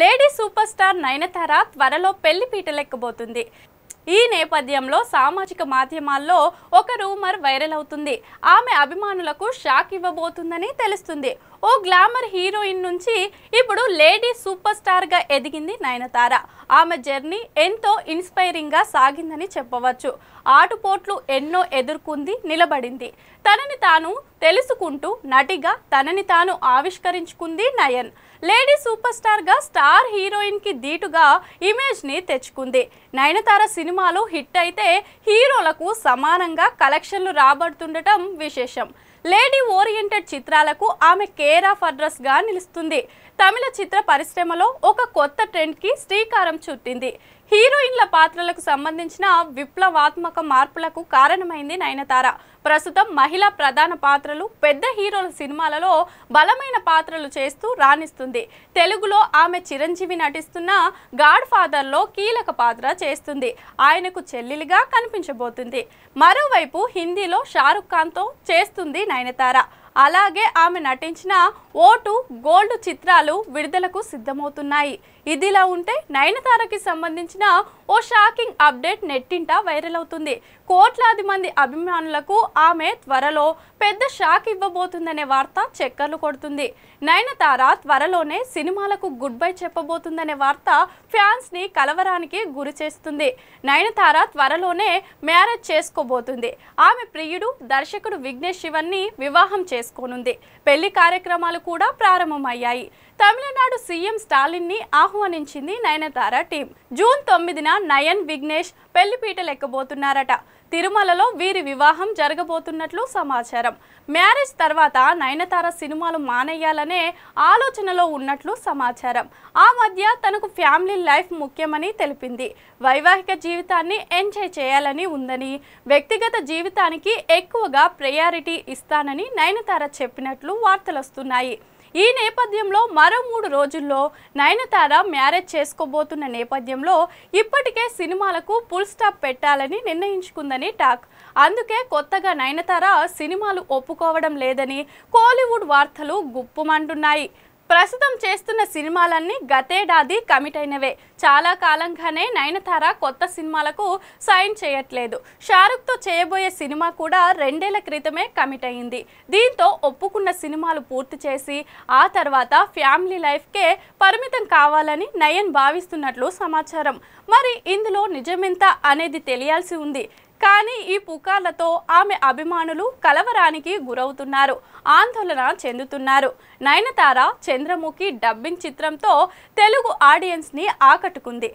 lady super star Nayanthara త్వరలో పెళ్లి పీటలెక్కబోతుంది ఈ నేపథ్యంలో సామాజిక మాధ్యమాల్లో ఒక రూమర్ వైరల్ అవుతుంది ఆమె అభిమానులకు షాక్ ఇవ్వబోతుందని తెలుస్తుంది ఓ గ్లామర్ హీరోయిన్ నుంచి ఇప్పుడు లేడీ సూపర్ స్టార్గా ఎదిగింది నయనతార ఆమె జర్నీ ఎంతో ఇన్స్పైరింగ్గా సాగిందని చెప్పవచ్చు ఆటుపోట్లు ఎన్నో ఎదుర్కొంది నిలబడింది తనని తాను తెలుసుకుంటూ నటిగా తనని తాను ఆవిష్కరించుకుంది నయన్ లేడీ సూపర్ స్టార్ గా స్టార్ హీరోయిన్ కి ధీటుగా ఇమేజ్ని తెచ్చుకుంది నయనతార సినిమా సినిమాలు హిట్ అయితే హీరోలకు సమానంగా కలెక్షన్లు రాబడుతుండటం విశేషం లేడీ ఓరియంటెడ్ చిత్రాలకు ఆమె కేర్ ఆఫ్ గా నిలుస్తుంది తమిళ చిత్ర పరిశ్రమలో ఒక కొత్త ట్రెండ్కి శ్రీకారం చుట్టింది హీరోయిన్ల పాత్రలకు సంబంధించిన విప్లవాత్మక మార్పులకు కారణమైంది నయనతార ప్రస్తుతం మహిళా ప్రధాన పాత్రలు పెద్ద హీరోల సినిమాలలో బలమైన పాత్రలు చేస్తూ రాణిస్తుంది తెలుగులో ఆమె చిరంజీవి నటిస్తున్న గాడ్ ఫాదర్లో కీలక పాత్ర చేస్తుంది ఆయనకు చెల్లెలిగా కనిపించబోతుంది మరోవైపు హిందీలో షారుఖ్ ఖాన్తో చేస్తుంది నయనతార అలాగే ఆమె నటించిన ఓటు గోల్డ్ చిత్రాలు విడుదలకు సిద్ధమవుతున్నాయి ఇదిలా ఉంటే నయనతారకి సంబంధించిన ఓ షాకింగ్ అప్డేట్ నెట్టింట వైరల్ అవుతుంది కోట్లాది మంది అభిమానులకు ఆమె త్వరలో పెద్ద షాక్ ఇవ్వబోతుందనే వార్త చక్కర్లు కొడుతుంది నయనతార త్వరలోనే సినిమాలకు గుడ్ బై చెప్పబోతుందనే వార్త ఫ్యాన్స్ ని కలవరానికి గురి చేస్తుంది నయనతార త్వరలోనే మ్యారేజ్ చేసుకోబోతుంది ఆమె ప్రియుడు దర్శకుడు విఘ్నేష్ శివన్ని వివాహం చేసుకోనుంది పెళ్లి కార్యక్రమాలు కూడా ప్రారంభమయ్యాయి తమిళనాడు సీఎం స్టాలిన్ ని ఆహ్వానించింది నయనతార టీం జూన్ తొమ్మిదిన నయన్ విఘ్నేష్ పెళ్లిపీట లెక్కబోతున్నారట తిరుమలలో వీరి వివాహం జరగబోతున్నట్లు సమాచారం మ్యారేజ్ తర్వాత నయనతార సినిమాలు మానేయాలనే ఆలోచనలో ఉన్నట్లు సమాచారం ఆ మధ్య తనకు ఫ్యామిలీ లైఫ్ ముఖ్యమని తెలిపింది వైవాహిక జీవితాన్ని ఎంజాయ్ చేయాలని ఉందని వ్యక్తిగత జీవితానికి ఎక్కువగా ప్రయారిటీ ఇస్తానని నయనతార చెప్పినట్లు వార్తలు వస్తున్నాయి ఈ నేపథ్యంలో మరో మూడు రోజుల్లో నయనతార మ్యారేజ్ చేసుకోబోతున్న నేపథ్యంలో ఇప్పటికే సినిమాలకు ఫుల్ స్టాప్ పెట్టాలని నిర్ణయించుకుందని టాక్ అందుకే కొత్తగా నయనతార సినిమాలు ఒప్పుకోవడం లేదని కోలీవుడ్ వార్తలు గుప్పుమంటున్నాయి ప్రస్తుతం చేస్తున్న సినిమాలన్నీ గతేడాది కమిట్ అయినవే చాలా కాలంగానే నయనతార కొత్త సినిమాలకు సైన్ చేయట్లేదు షారుఖ్తో చేయబోయే సినిమా కూడా రెండేళ్ల క్రితమే కమిట్ అయింది దీంతో ఒప్పుకున్న సినిమాలు పూర్తి చేసి ఆ తర్వాత ఫ్యామిలీ లైఫ్కే పరిమితం కావాలని నయన్ భావిస్తున్నట్లు సమాచారం మరి ఇందులో నిజమెంత అనేది తెలియాల్సి ఉంది కానీ ఈ పుకార్లతో ఆమె అభిమానులు కలవరానికి గురవుతున్నారు ఆందోళన చెందుతున్నారు నయనతార చంద్రముఖి డబ్బింగ్ చిత్రంతో తెలుగు ఆడియన్స్ని ఆకట్టుకుంది